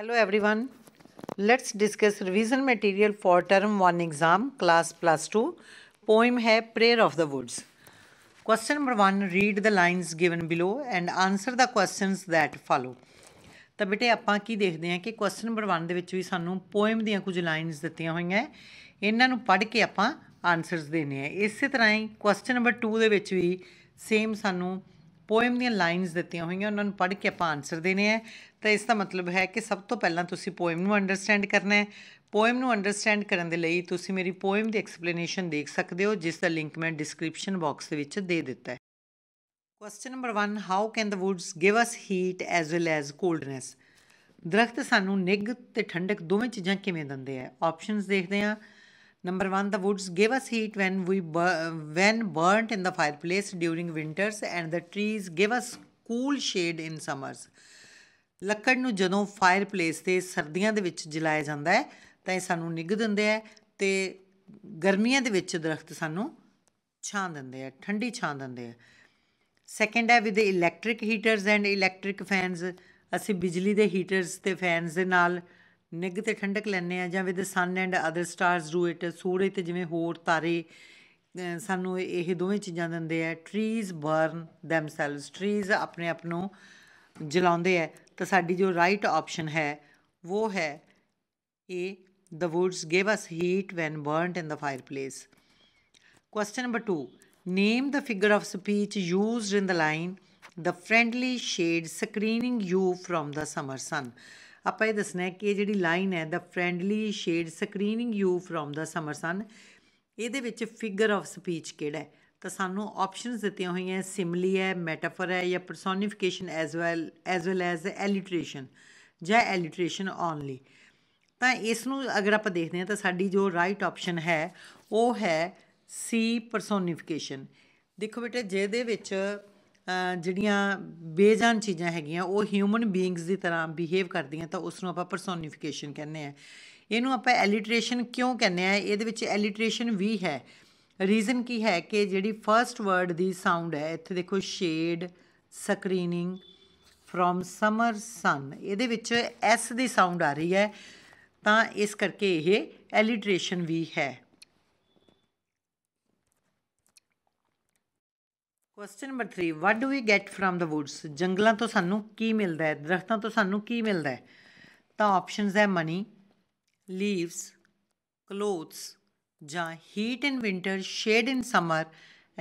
Hello everyone. Let's discuss revision material for term 1 exam class plus 2. Poem hai Prayer of the Woods. Question number 1 read the lines given below and answer the questions that follow. ਤਾਂ ਬੇਟੇ ਆਪਾਂ ਕੀ ਦੇਖਦੇ ਹਾਂ ਕਿ question number 1 ਦੇ ਵਿੱਚ ਵੀ ਸਾਨੂੰ ਪੋਇਮ ਦੀਆਂ ਕੁਝ ਲਾਈਨਸ ਦਿੱਤੀਆਂ ਹੋਈਆਂ ਇਹਨਾਂ ਨੂੰ ਪੜ੍ਹ ਕੇ ਆਪਾਂ ਆਨਸਰਸ ਦੇਣੇ ਆ ਇਸੇ ਤਰ੍ਹਾਂ ਹੀ ਕੁਐਸਚਨ ਨੰਬਰ 2 ਦੇ ਵਿੱਚ ਵੀ ਸੇਮ ਸਾਨੂੰ ਪੋਇਮ ਦੀਆਂ ਲਾਈਨਸ ਦਿੱਤੀਆਂ ਹੋਈਆਂ ਉਹਨਾਂ ਨੂੰ ਪੜ੍ਹ ਕੇ ਆਪਾਂ ਆਨਸਰ ਦੇਣੇ ਆ ਤਾਂ ਇਸ ਦਾ ਮਤਲਬ ਹੈ ਕਿ ਸਭ ਤੋਂ ਪਹਿਲਾਂ ਤੁਸੀਂ ਪੋਇਮ ਨੂੰ ਅੰਡਰਸਟੈਂਡ ਕਰਨਾ ਹੈ ਪੋਇਮ ਨੂੰ ਅੰਡਰਸਟੈਂਡ ਕਰਨ ਦੇ ਲਈ ਤੁਸੀਂ ਮੇਰੀ ਪੋਇਮ ਦੀ ਐਕਸਪਲੇਨੇਸ਼ਨ ਦੇਖ ਸਕਦੇ ਹੋ ਜਿਸ ਦਾ ਲਿੰਕ ਮੈਂ ਡਿਸਕ੍ਰਿਪਸ਼ਨ ਬਾਕਸ ਦੇ ਵਿੱਚ ਦੇ ਦਿੱਤਾ ਹੈ question number 1 how can the woods give us heat as well as coldness ਦਰਖਤ ਸਾਨੂੰ ਨਿੱਘ ਤੇ ਠੰਡਕ ਦੋਵੇਂ ਚੀਜ਼ਾਂ ਕਿਵੇਂ ਦਿੰਦੇ ਆ ਆਪਸ਼ਨਸ ਦੇਖਦੇ ਆ Number one, the woods gave us heat when we bur- when burnt in the fireplace during winters, and the trees gave us cool shade in summers. ਲੱਕੜ ਨੂੰ ਜਦੋਂ ਫਾਇਰਪਲੇਸ ਤੇ ਸਰਦੀਆਂ ਦੇ ਵਿੱਚ ਜਲਾਇਆ ਜਾਂਦਾ ਹੈ ਤਾਂ ਇਹ ਸਾਨੂੰ ਨਿੱਘ ਦਿੰਦੇ ਹੈ ਤੇ ਗਰਮੀਆਂ ਦੇ ਵਿੱਚ ਦਰਖਤ ਸਾਨੂੰ ਛਾਂ ਦਿੰਦੇ ਆ ਠੰਡੀ ਛਾਂ ਦਿੰਦੇ ਆ ਸੈਕੰਡ ਹੈ with electric heaters and electric fans ਅਸੀਂ ਬਿਜਲੀ ਦੇ ਹੀਟਰਸ ਤੇ ਫੈਨਸ ਦੇ ਨਾਲ ਨਿੱਘ ਤੇ ਠੰਡਕ ਲੈਣੇ ਆ ਜਾਂ with sun and other stars do it ਸੂਰਜ ਤੇ ਜਿਵੇਂ ਹੋਰ ਤਾਰੇ ਸਾਨੂੰ ਇਹ ਦੋਵੇਂ ਚੀਜ਼ਾਂ ਦਿੰਦੇ ਆ ਟਰੀਜ਼ ਬਰਨ ਥੈਮਸੈਲਵਸ ਟਰੀਜ਼ ਆਪਣੇ ਆਪ ਨੂੰ ਜਲਾਉਂਦੇ ਆ ਤਾਂ ਸਾਡੀ ਜੋ ਰਾਈਟ ਆਪਸ਼ਨ ਹੈ ਉਹ ਹੈ A the woods give us heat when burned in the fireplace question number 2 name the figure of speech used in the line the friendly shade screening you from the summer sun ਆਪਾਂ ਇਹ ਦੱਸਣਾ ਕਿ ਇਹ ਜਿਹੜੀ line ਹੈ the friendly shade screening you from the summer sun ਇਹਦੇ ਵਿੱਚ figure of speech ਕਿਹੜਾ ਹੈ ਤਾਂ ਸਾਨੂੰ ਆਪਸ਼ਨਸ ਦਿੱਤੀਆਂ ਹੋਈਆਂ ਸਿਮਲੀ ਹੈ ਮੈਟਾਫਰ ਹੈ ਜਾਂ personification as well as well as alliteration ਜਾਂ ਐਲਿਟਰੇਸ਼ਨ ਓਨਲੀ ਤਾਂ ਇਸ ਨੂੰ ਅਗਰ ਆਪਾਂ ਦੇਖਦੇ ਹਾਂ ਤਾਂ ਸਾਡੀ ਜੋ ਰਾਈਟ ਆਪਸ਼ਨ ਹੈ ਉਹ ਹੈ ਸੀ ਪਰਸੋਨੀਫਿਕੇਸ਼ਨ ਦੇਖੋ ਬੇਟੇ ਜਿਹਦੇ ਵਿੱਚ ਜਿਹੜੀਆਂ ਬੇਜਾਨ ਚੀਜ਼ਾਂ ਹੈਗੀਆਂ ਉਹ ਹਿਊਮਨ ਬੀਇੰਗਸ ਦੀ ਤਰ੍ਹਾਂ ਬਿਹੇਵ ਕਰਦੀਆਂ ਤਾਂ ਉਸ ਨੂੰ ਆਪਾਂ ਪਰਸੋਨੀਫਿਕੇਸ਼ਨ ਕਹਿੰਦੇ ਆ ਇਹਨੂੰ ਆਪਾਂ ਐਲਿਟਰੇਸ਼ਨ ਕਿਉਂ ਕਹਿੰਦੇ ਆ ਇਹਦੇ ਵਿੱਚ ਐਲਿਟਰੇਸ਼ਨ ਵੀ ਹੈ ਰੀਜ਼ਨ ਕੀ ਹੈ ਕਿ ਜਿਹੜੀ ਫਰਸਟ ਵਰਡ ਦੀ ਸਾਊਂਡ ਹੈ ਇੱਥੇ ਦੇਖੋ shade screening from summer sun ਇਹਦੇ ਵਿੱਚ ਐਸ ਦੀ ਸਾਊਂਡ ਆ ਰਹੀ ਹੈ ਤਾਂ ਇਸ ਕਰਕੇ ਇਹ ਐਲਿਟਰੇਸ਼ਨ ਵੀ ਹੈ question number 3 what do we get from the woods ਜੰਗਲਾਂ ਤੋਂ ਸਾਨੂੰ ਕੀ ਮਿਲਦਾ ਹੈ ਦਰਖਤਾਂ ਤੋਂ ਸਾਨੂੰ ਕੀ ਮਿਲਦਾ ਹੈ ਤਾਂ ਆਪਸ਼ਨਸ ਹੈ ਮਨੀ ਲੀਵਸ ਕਲੋਥਸ ਜਾਂ heat in winter shade in summer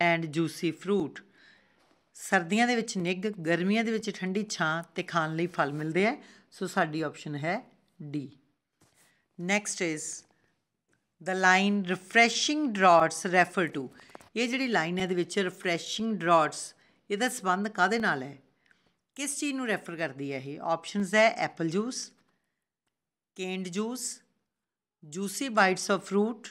and juicy fruit ਸਰਦੀਆਂ ਦੇ ਵਿੱਚ ਨਿੱਗ ਗਰਮੀਆਂ ਦੇ ਵਿੱਚ ਠੰਡੀ ਛਾਂ ਤੇ ਖਾਣ ਲਈ ਫਲ ਮਿਲਦੇ ਆ ਸੋ ਸਾਡੀ ਆਪਸ਼ਨ ਹੈ D next is the line refreshing draughts refer to ਇਹ ਜਿਹੜੀ ਲਾਈਨ ਹੈ ਇਹਦੇ ਵਿੱਚ ਰਿਫਰੈਸ਼ਿੰਗ ਡ੍ਰੌਟਸ ਇਹਦਾ ਸੰਬੰਧ ਕਾਦੇ ਨਾਲ ਹੈ ਕਿਸ ਚੀਜ਼ ਨੂੰ ਰੈਫਰ ਕਰਦੀ ਹੈ ਇਹ ਆਪਸ਼ਨਸ ਹੈ apple juice canned juice juicy bites of fruit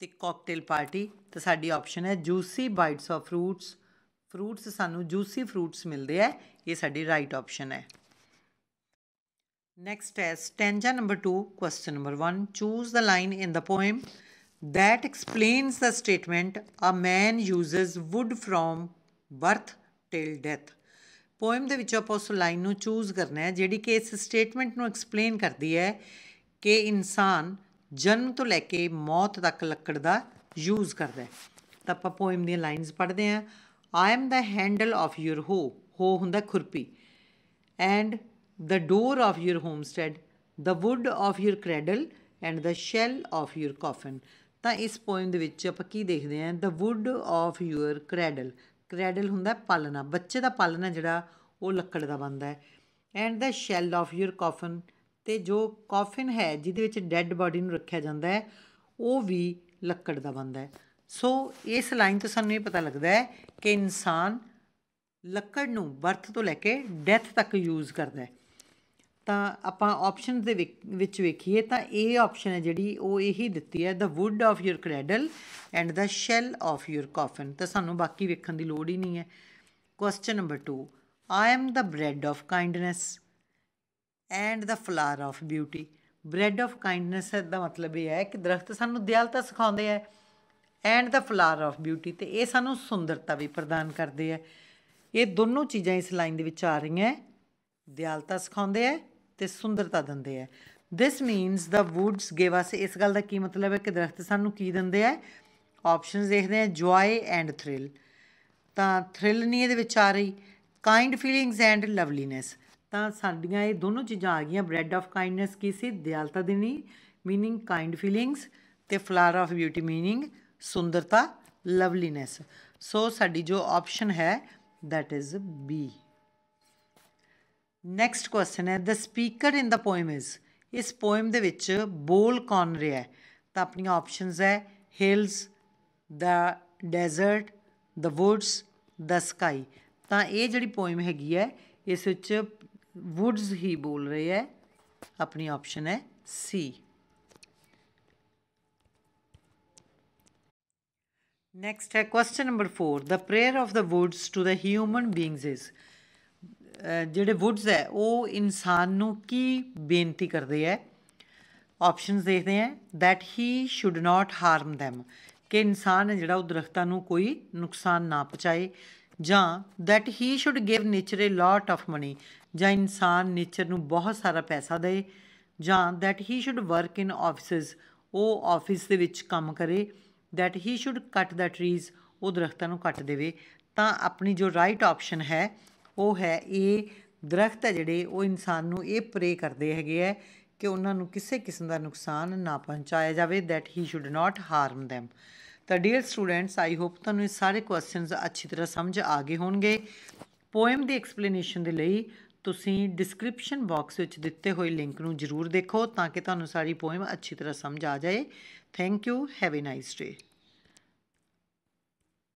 ਤੇ ਕਾਕਟੇਲ ਪਾਰਟੀ ਤਾਂ ਸਾਡੀ ਆਪਸ਼ਨ ਹੈ juicy bites of fruits fruits ਸਾਨੂੰ ਜੂਸੀ ਫਰੂਟਸ ਮਿਲਦੇ ਆ ਇਹ ਸਾਡੀ ਰਾਈਟ ਆਪਸ਼ਨ ਹੈ ਨੈਕਸਟ ਹੈ stanza number 2 question number 1 choose the line in the poem That explains the statement a man uses wood from birth till death. poem ਦੇ ਵਿੱਚੋਂ ਆਪਾਂ ਉਸ ਲਾਈਨ ਨੂੰ ਚੂਜ਼ ਕਰਨਾ ਹੈ ਜਿਹੜੀ ਕਿ ਇਸ ਸਟੇਟਮੈਂਟ ਨੂੰ ਐਕਸਪਲੇਨ ਕਰਦੀ ਹੈ ਕਿ ਇਨਸਾਨ ਜਨਮ ਤੋਂ ਲੈ ਕੇ ਮੌਤ ਤੱਕ ਲੱਕੜ ਦਾ ਯੂਜ਼ ਕਰਦਾ ਹੈ ਤਾਂ ਆਪਾਂ di ਦੀਆਂ ਲਾਈਨਸ ਪੜ੍ਹਦੇ ਹਾਂ I am the handle of hoe ਹੋ ਹੋ ਹੁੰਦਾ ਖੁਰਪੀ the door of your homestead, the wood of your cradle, and the shell of your coffin. ਤਾਂ ਇਸ ਪੋਇਮ ਦੇ ਵਿੱਚ ਆਪਾਂ ਕੀ ਦੇਖਦੇ ਹਾਂ the wood of your cradle cradle ਹੁੰਦਾ ਪਾਲਣਾ ਬੱਚੇ ਦਾ ਪਾਲਣਾ ਜਿਹੜਾ ਉਹ ਲੱਕੜ ਦਾ ਬੰਦਾ ਹੈ and the shell of your coffin ਤੇ ਜੋ ਕਾਫਨ ਹੈ ਜਿਹਦੇ ਵਿੱਚ ਡੈੱਡ ਬਾਡੀ ਨੂੰ ਰੱਖਿਆ ਜਾਂਦਾ ਹੈ ਉਹ ਵੀ ਲੱਕੜ ਦਾ ਬੰਦਾ ਹੈ ਸੋ ਇਸ ਲਾਈਨ ਤੋਂ ਸਾਨੂੰ ਇਹ ਪਤਾ ਲੱਗਦਾ ਹੈ ਕਿ ਇਨਸਾਨ ਲੱਕੜ ਨੂੰ ਬਰਥ ਤੋਂ ਲੈ ਕੇ ਡੈਥ ਤੱਕ ਯੂਜ਼ ਕਰਦਾ ਹੈ ਤਾਂ ਆਪਾਂ ਆਪਸ਼ਨਸ ਦੇ ਵਿੱਚ ਵੇਖੀਏ ਤਾਂ ਇਹ ਆਪਸ਼ਨ ਹੈ ਜਿਹੜੀ ਉਹ ਇਹੀ ਦਿੱਤੀ ਹੈ the wood of your cradle and the shell of your coffin ਤਾਂ ਸਾਨੂੰ ਬਾਕੀ ਵੇਖਣ ਦੀ ਲੋੜ ਹੀ ਨਹੀਂ ਹੈ question number 2 I am the bread of kindness and the flower of beauty bread of kindness ਦਾ ਮਤਲਬ ਇਹ ਹੈ ਕਿ ਦਰਖਤ ਸਾਨੂੰ ਦਿਆਲਤਾ ਸਿਖਾਉਂਦੇ ਆ and the flower of beauty ਤੇ ਇਹ ਸਾਨੂੰ ਸੁੰਦਰਤਾ ਵੀ ਪ੍ਰਦਾਨ ਕਰਦੇ ਆ ਇਹ ਦੋਨੋਂ ਚੀਜ਼ਾਂ ਇਸ ਲਾਈਨ ਦੇ ਵਿੱਚ ਆ ਰਹੀਆਂ ਦਿਆਲਤਾ ਸਿਖਾਉਂਦੇ ਆ ਤੇ ਸੁੰਦਰਤਾ ਦਿੰਦੇ ਆ this means the woods give us ਇਸ ਗੱਲ ਦਾ ਕੀ ਮਤਲਬ ਹੈ ਕਿ ਦਰਖਤ ਸਾਨੂੰ ਕੀ ਦਿੰਦੇ ਆ ਆਪਸ਼ਨਸ ਦੇਖਦੇ ਆ ਜੋਏ ਐਂਡ ਥ੍ਰਿਲ ਤਾਂ ਥ੍ਰਿਲ ਨਹੀਂ ਇਹਦੇ ਵਿੱਚ ਆ ਰਹੀ ਕਾਈਂਡ ਫੀਲਿੰਗਸ ਐਂਡ ਲਵਲੀਨੈਸ ਤਾਂ ਸਾਡੀਆਂ ਇਹ ਦੋਨੋਂ ਚੀਜ਼ਾਂ ਆ ਗਈਆਂ ਬ੍ਰੈਡ ਆਫ ਕਾਈਂਡਨੈਸ ਕੀ ਸੀ ਦਿਆਲਤਾ ਦੇਣੀ ਮੀਨਿੰਗ ਕਾਈਂਡ ਫੀਲਿੰਗਸ ਤੇ ਫਲਾਰ ਆਫ ਬਿਊਟੀ ਮੀਨਿੰਗ ਸੁੰਦਰਤਾ ਲਵਲੀਨੈਸ ਸੋ ਸਾਡੀ ਜੋ ਆਪਸ਼ਨ ਹੈ that is B next question ਹੈ the speaker in the poem is ਇਸ ਪੋਇਮ ਦੇ ਵਿੱਚ ਬੋਲ ਕੌਣ ਰਿਹਾ ਹੈ ਤਾਂ ਆਪਣੀਆਂ ਆਪਸ਼ਨਸ ਹੈ hills the desert the woods the sky ਤਾਂ ਇਹ ਜਿਹੜੀ ਪੋਇਮ ਹੈਗੀ ਹੈ ਇਸ ਵਿੱਚ ਵੁੱਡਸ ਹੀ ਬੋਲ ਰਹੇ ਹੈ ਆਪਣੀ ਆਪਸ਼ਨ ਹੈ ਸੀ ਨੈਕਸਟ ਹੈ question number 4 the prayer of the woods to the human beings is ਜਿਹੜੇ ਵੁੱਡਸ ਹੈ ਉਹ ਇਨਸਾਨ ਨੂੰ ਕੀ ਬੇਨਤੀ ਕਰਦੇ ਹੈ ਆਪਸ਼ਨਸ ਦੇਖਦੇ ਹੈ that he should not harm them ਕਿ ਇਨਸਾਨ ਹੈ ਜਿਹੜਾ ਉਹ ਦਰਖਤਾਂ ਨੂੰ ਕੋਈ ਨੁਕਸਾਨ ਨਾ ਪਹੁੰਚਾਏ ਜਾਂ that he should give nature a lot of money ਜਾਂ ਇਨਸਾਨ ਨੇਚਰ ਨੂੰ ਬਹੁਤ ਸਾਰਾ ਪੈਸਾ ਦੇ ਜਾਂ that he should work in offices ਉਹ ਆਫਿਸ ਦੇ ਵਿੱਚ ਕੰਮ ਕਰੇ ਥੈਟ ਹੀ ਸ਼ੁੱਡ ਕੱਟ ਦਾ ਟਰੀਜ਼ ਉਹ ਦਰਖਤਾਂ ਨੂੰ ਕੱਟ ਦੇਵੇ ਤਾਂ ਆਪਣੀ ਜੋ ਰਾਈਟ ਆਪਸ਼ਨ ਹੈ ਉਹ ਹੈ ਇਹ ਦਰਖਤ ਜਿਹੜੇ ਉਹ ਇਨਸਾਨ ਨੂੰ ਇਹ ਪ੍ਰੇ ਕਰਦੇ ਹੈਗੇ ਆ ਕਿ ਉਹਨਾਂ ਨੂੰ ਕਿਸੇ ਕਿਸਮ ਦਾ ਨੁਕਸਾਨ ਨਾ ਪਹੁੰਚਾਇਆ ਜਾਵੇ that he should not harm them ਤਾਂ ਡੀਅਰ ਸਟੂਡੈਂਟਸ ਆਈ ਹੋਪ ਤੁਹਾਨੂੰ ਇਹ ਸਾਰੇ ਕੁਐਸਚਨਸ ਅੱਛੀ ਤਰ੍ਹਾਂ ਸਮਝ ਆ ਗਏ ਹੋਣਗੇ ਪੋਇਮ ਦੀ ਐਕਸਪਲੇਨੇਸ਼ਨ ਦੇ ਲਈ ਤੁਸੀਂ ਡਿਸਕ੍ਰਿਪਸ਼ਨ ਬਾਕਸ ਵਿੱਚ ਦਿੱਤੇ ਹੋਏ ਲਿੰਕ ਨੂੰ ਜ਼ਰੂਰ ਦੇਖੋ ਤਾਂ ਕਿ ਤੁਹਾਨੂੰ ਸਾਰੀ ਪੋਇਮ ਅੱਛੀ ਤਰ੍ਹਾਂ ਸਮਝ ਆ ਜਾਏ thank you have a nice day